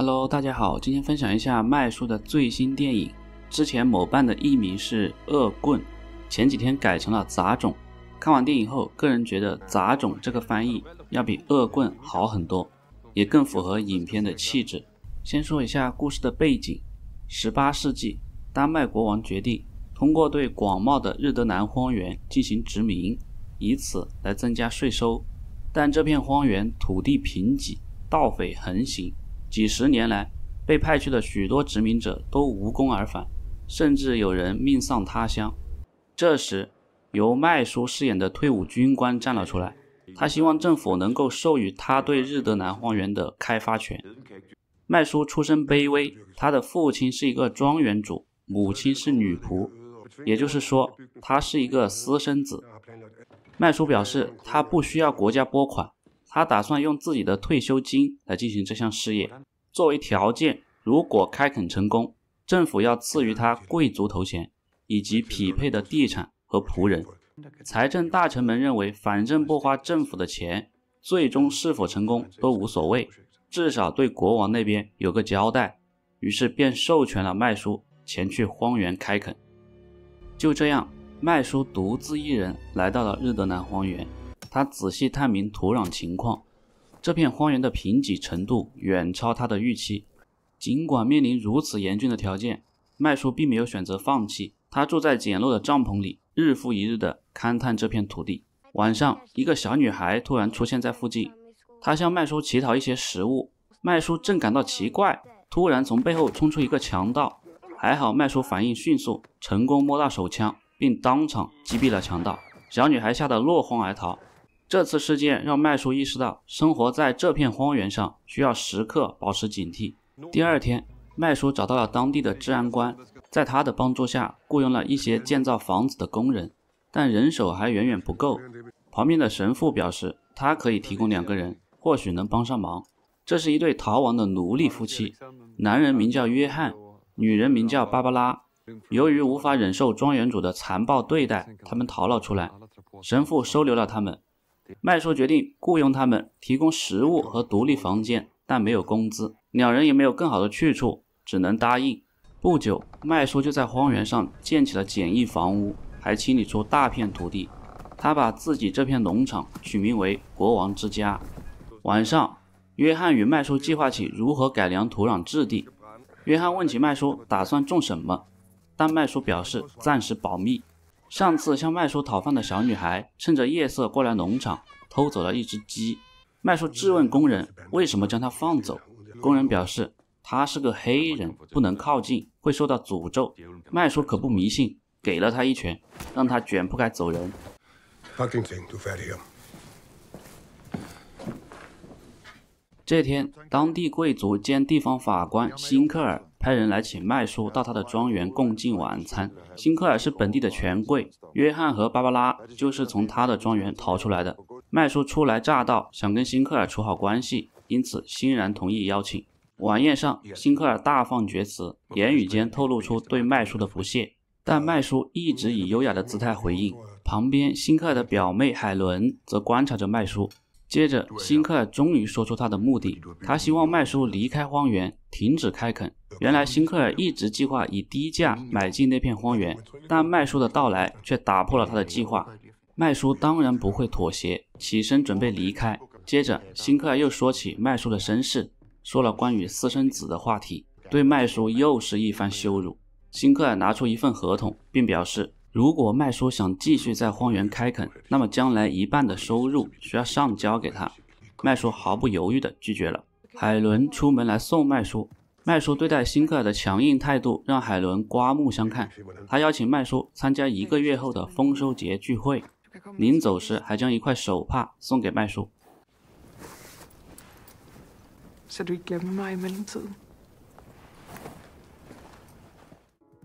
Hello，大家好，今天分享一下麦叔的最新电影。之前某办的译名是《恶棍》，前几天改成了《杂种》。看完电影后，个人觉得《杂种》这个翻译要比《恶棍》好很多，也更符合影片的气质。先说一下故事的背景：18世纪，丹麦国王决定通过对广袤的日德兰荒原进行殖民，以此来增加税收。但这片荒原土地贫瘠，盗匪横行。几十年来，被派去的许多殖民者都无功而返，甚至有人命丧他乡。这时，由麦叔饰演的退伍军官站了出来，他希望政府能够授予他对日德兰荒原的开发权。麦叔出身卑微，他的父亲是一个庄园主，母亲是女仆，也就是说，他是一个私生子。麦叔表示，他不需要国家拨款。他打算用自己的退休金来进行这项事业，作为条件，如果开垦成功，政府要赐予他贵族头衔以及匹配的地产和仆人。财政大臣们认为，反正不花政府的钱，最终是否成功都无所谓，至少对国王那边有个交代，于是便授权了麦叔前去荒原开垦。就这样，麦叔独自一人来到了日德兰荒原。他仔细探明土壤情况，这片荒原的贫瘠程度远超他的预期。尽管面临如此严峻的条件，麦叔并没有选择放弃。他住在简陋的帐篷里，日复一日地勘探这片土地。晚上，一个小女孩突然出现在附近，她向麦叔乞讨一些食物。麦叔正感到奇怪，突然从背后冲出一个强盗。还好麦叔反应迅速，成功摸到手枪，并当场击毙了强盗。小女孩吓得落荒而逃。这次事件让麦叔意识到，生活在这片荒原上需要时刻保持警惕。第二天，麦叔找到了当地的治安官，在他的帮助下，雇佣了一些建造房子的工人，但人手还远远不够。旁边的神父表示，他可以提供两个人，或许能帮上忙。这是一对逃亡的奴隶夫妻，男人名叫约翰，女人名叫芭芭拉。由于无法忍受庄园主的残暴对待，他们逃了出来，神父收留了他们。麦叔决定雇佣他们，提供食物和独立房间，但没有工资。两人也没有更好的去处，只能答应。不久，麦叔就在荒原上建起了简易房屋，还清理出大片土地。他把自己这片农场取名为“国王之家”。晚上，约翰与麦叔计划起如何改良土壤质地。约翰问起麦叔打算种什么，但麦叔表示暂时保密。上次，向麦叔讨饭的小女孩趁着夜色过来农场偷走了一只鸡。麦叔质问工人为什么将他放走，工人表示他是个黑人，不能靠近，会受到诅咒。麦叔可不迷信，给了他一拳，让他卷铺盖走人。这天，当地贵族兼地方法官辛克尔。派人来请麦叔到他的庄园共进晚餐。辛克尔是本地的权贵，约翰和芭芭拉就是从他的庄园逃出来的。麦叔初来乍到，想跟辛克尔处好关系，因此欣然同意邀请。晚宴上，辛克尔大放厥词，言语间透露出对麦叔的不屑，但麦叔一直以优雅的姿态回应。旁边，辛克尔的表妹海伦则观察着麦叔。接着，辛克尔终于说出他的目的。他希望麦叔离开荒原，停止开垦。原来，辛克尔一直计划以低价买进那片荒原，但麦叔的到来却打破了他的计划。麦叔当然不会妥协，起身准备离开。接着，辛克尔又说起麦叔的身世，说了关于私生子的话题，对麦叔又是一番羞辱。辛克尔拿出一份合同，并表示。如果麦叔想继续在荒原开垦，那么将来一半的收入需要上交给他。麦叔毫不犹豫地拒绝了。海伦出门来送麦叔，麦叔对待辛克尔的强硬态度让海伦刮目相看。他邀请麦叔参加一个月后的丰收节聚会，临走时还将一块手帕送给麦叔。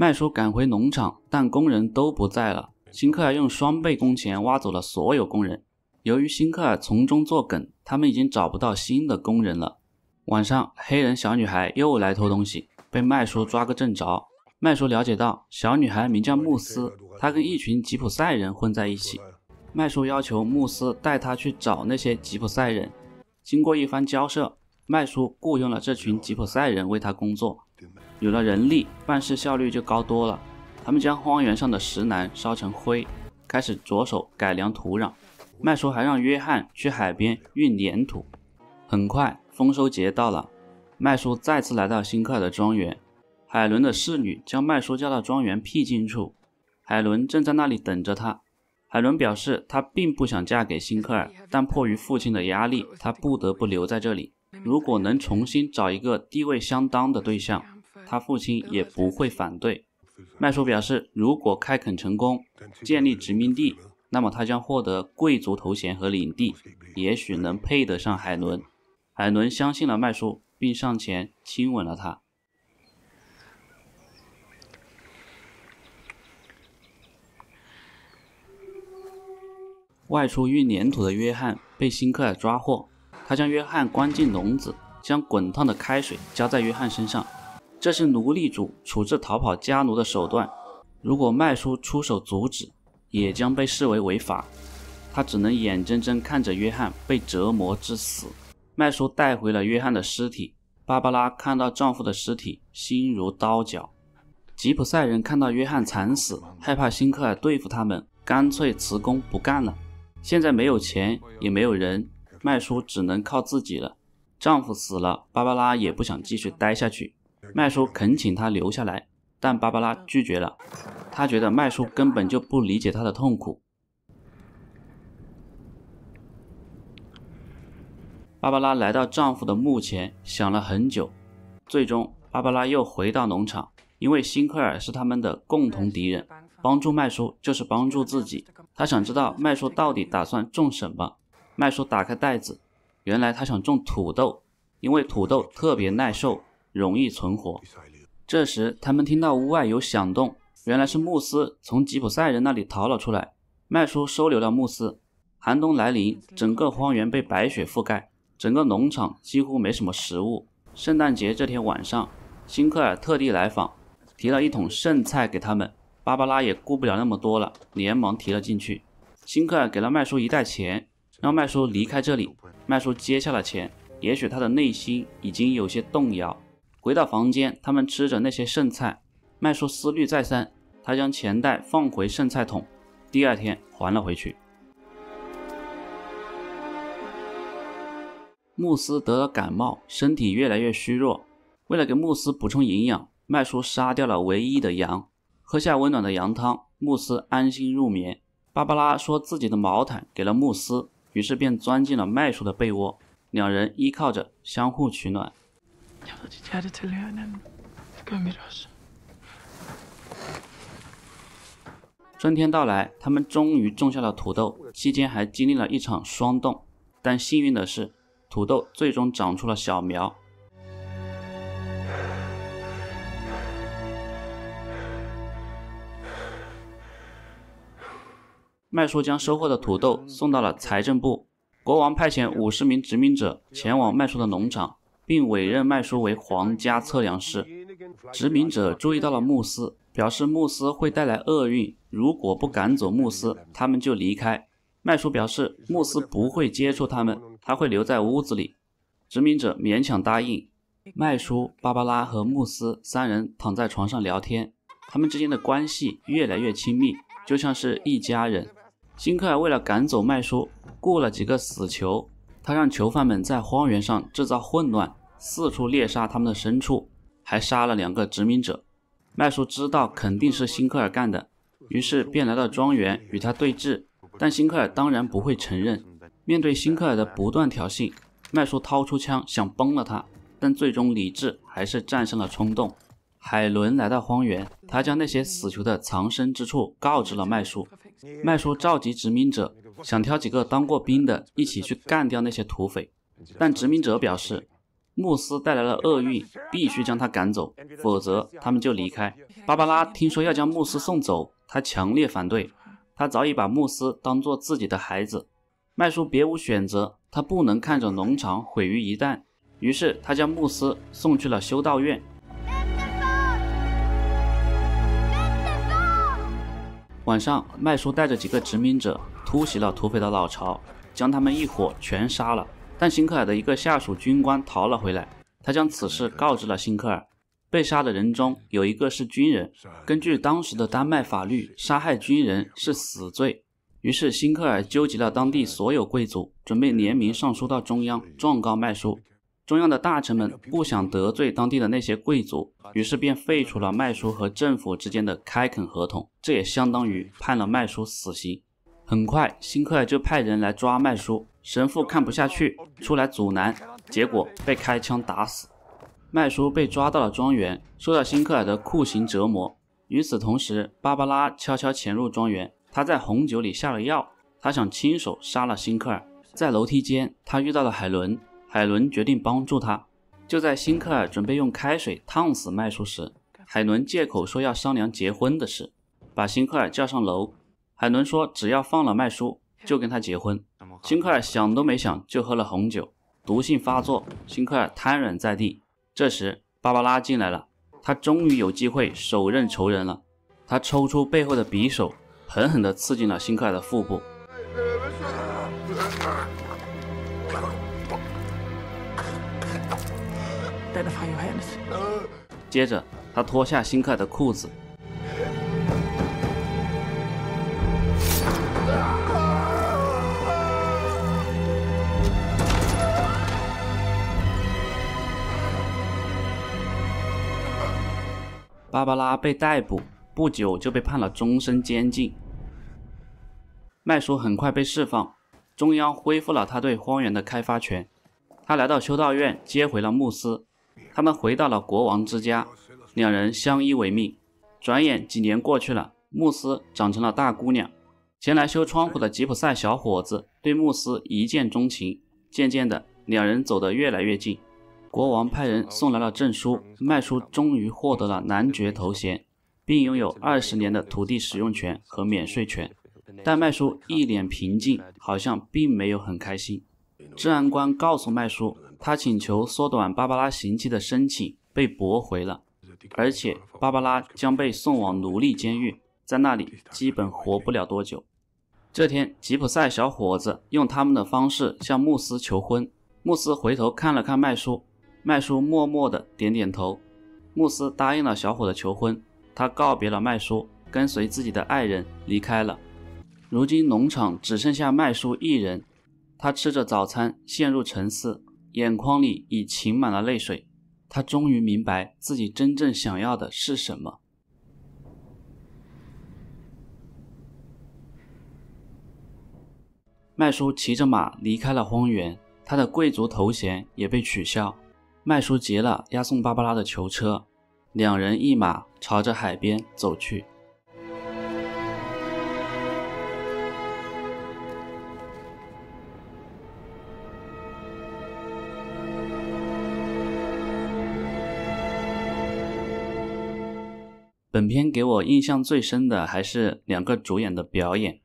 麦叔赶回农场，但工人都不在了。辛克莱用双倍工钱挖走了所有工人。由于辛克莱从中作梗，他们已经找不到新的工人了。晚上，黑人小女孩又来偷东西，被麦叔抓个正着。麦叔了解到小女孩名叫穆斯，她跟一群吉普赛人混在一起。麦叔要求穆斯带他去找那些吉普赛人。经过一番交涉，麦叔雇佣了这群吉普赛人为他工作。有了人力，办事效率就高多了。他们将荒原上的石楠烧成灰，开始着手改良土壤。麦叔还让约翰去海边运粘土。很快，丰收节到了，麦叔再次来到辛克尔的庄园。海伦的侍女将麦叔叫到庄园僻静处，海伦正在那里等着他。海伦表示，她并不想嫁给辛克尔，但迫于父亲的压力，她不得不留在这里。如果能重新找一个地位相当的对象，他父亲也不会反对。麦叔表示，如果开垦成功，建立殖民地，那么他将获得贵族头衔和领地，也许能配得上海伦。海伦相信了麦叔，并上前亲吻了他。外出运粘土的约翰被辛克莱抓获，他将约翰关进笼子，将滚烫的开水浇在约翰身上。这是奴隶主处置逃跑家奴的手段。如果麦叔出手阻止，也将被视为违法。他只能眼睁睁看着约翰被折磨致死。麦叔带回了约翰的尸体。芭芭拉看到丈夫的尸体，心如刀绞。吉普赛人看到约翰惨死，害怕辛克莱对付他们，干脆辞工不干了。现在没有钱，也没有人，麦叔只能靠自己了。丈夫死了，芭芭拉也不想继续待下去。麦叔恳请他留下来，但芭芭拉拒绝了。她觉得麦叔根本就不理解她的痛苦。芭芭拉来到丈夫的墓前，想了很久。最终，芭芭拉又回到农场，因为辛克尔是他们的共同敌人。帮助麦叔就是帮助自己。她想知道麦叔到底打算种什么。麦叔打开袋子，原来他想种土豆，因为土豆特别耐受。容易存活。这时，他们听到屋外有响动，原来是穆斯从吉普赛人那里逃了出来。麦叔收留了穆斯。寒冬来临，整个荒原被白雪覆盖，整个农场几乎没什么食物。圣诞节这天晚上，辛克尔特地来访，提了一桶剩菜给他们。芭芭拉也顾不了那么多了，连忙提了进去。辛克尔给了麦叔一袋钱，让麦叔离开这里。麦叔接下了钱，也许他的内心已经有些动摇。回到房间，他们吃着那些剩菜。麦叔思虑再三，他将钱袋放回剩菜桶，第二天还了回去。慕斯得了感冒，身体越来越虚弱。为了给慕斯补充营养，麦叔杀掉了唯一的羊，喝下温暖的羊汤，慕斯安心入眠。芭芭拉说自己的毛毯给了慕斯，于是便钻进了麦叔的被窝，两人依靠着相互取暖。春天到来，他们终于种下了土豆。期间还经历了一场霜冻，但幸运的是，土豆最终长出了小苗。麦叔将收获的土豆送到了财政部。国王派遣五十名殖民者前往麦叔的农场。并委任麦叔为皇家测量师。殖民者注意到了穆斯，表示穆斯会带来厄运。如果不赶走穆斯，他们就离开。麦叔表示穆斯不会接触他们，他会留在屋子里。殖民者勉强答应。麦叔、芭芭拉和穆斯三人躺在床上聊天，他们之间的关系越来越亲密，就像是一家人。辛克莱为了赶走麦叔，雇了几个死囚，他让囚犯们在荒原上制造混乱。四处猎杀他们的牲畜，还杀了两个殖民者。麦叔知道肯定是辛克尔干的，于是便来到庄园与他对峙。但辛克尔当然不会承认。面对辛克尔的不断挑衅，麦叔掏出枪想崩了他，但最终理智还是战胜了冲动。海伦来到荒原，他将那些死囚的藏身之处告知了麦叔。麦叔召集殖民者，想挑几个当过兵的一起去干掉那些土匪，但殖民者表示。慕斯带来了厄运，必须将他赶走，否则他们就离开。芭芭拉听说要将慕斯送走，她强烈反对，她早已把慕斯当做自己的孩子。麦叔别无选择，他不能看着农场毁于一旦，于是他将慕斯送去了修道院。晚上，麦叔带着几个殖民者突袭了土匪的老巢，将他们一伙全杀了。但辛克尔的一个下属军官逃了回来，他将此事告知了辛克尔。被杀的人中有一个是军人，根据当时的丹麦法律，杀害军人是死罪。于是辛克尔纠集了当地所有贵族，准备联名上书到中央，状告麦叔。中央的大臣们不想得罪当地的那些贵族，于是便废除了麦叔和政府之间的开垦合同，这也相当于判了麦叔死刑。很快，辛克莱就派人来抓麦叔。神父看不下去，出来阻拦，结果被开枪打死。麦叔被抓到了庄园，受到辛克莱的酷刑折磨。与此同时，芭芭拉悄悄潜入庄园，她在红酒里下了药。她想亲手杀了辛克莱。在楼梯间，她遇到了海伦，海伦决定帮助她。就在辛克莱准备用开水烫死麦叔时，海伦借口说要商量结婚的事，把辛克莱叫上楼。海伦说：“只要放了麦叔，就跟他结婚。”辛克尔想都没想，就喝了红酒，毒性发作，辛克尔瘫软在地。这时，芭芭拉进来了，他终于有机会手刃仇人了。他抽出背后的匕首，狠狠地刺进了辛克尔的腹部。接着，他脱下辛克尔的裤子。芭芭拉被逮捕，不久就被判了终身监禁。麦叔很快被释放，中央恢复了他对荒原的开发权。他来到修道院接回了牧斯，他们回到了国王之家，两人相依为命。转眼几年过去了，牧斯长成了大姑娘。前来修窗户的吉普赛小伙子对牧斯一见钟情，渐渐的，两人走得越来越近。国王派人送来了证书，麦叔终于获得了男爵头衔，并拥有二十年的土地使用权和免税权。但麦叔一脸平静，好像并没有很开心。治安官告诉麦叔，他请求缩短芭芭拉刑期的申请被驳回了，而且芭芭拉将被送往奴隶监狱，在那里基本活不了多久。这天，吉普赛小伙子用他们的方式向穆斯求婚。穆斯回头看了看麦叔。麦叔默默的点点头，穆斯答应了小伙的求婚。他告别了麦叔，跟随自己的爱人离开了。如今农场只剩下麦叔一人，他吃着早餐，陷入沉思，眼眶里已噙满了泪水。他终于明白自己真正想要的是什么。麦叔骑着马离开了荒原，他的贵族头衔也被取消。麦叔急了押送芭芭拉的囚车，两人一马朝着海边走去。本片给我印象最深的还是两个主演的表演，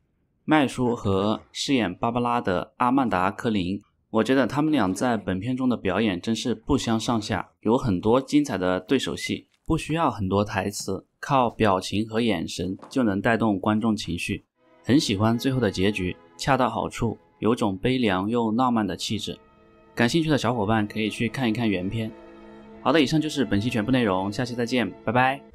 麦叔和饰演芭芭拉的阿曼达·柯林。我觉得他们俩在本片中的表演真是不相上下，有很多精彩的对手戏，不需要很多台词，靠表情和眼神就能带动观众情绪。很喜欢最后的结局，恰到好处，有种悲凉又浪漫的气质。感兴趣的小伙伴可以去看一看原片。好的，以上就是本期全部内容，下期再见，拜拜。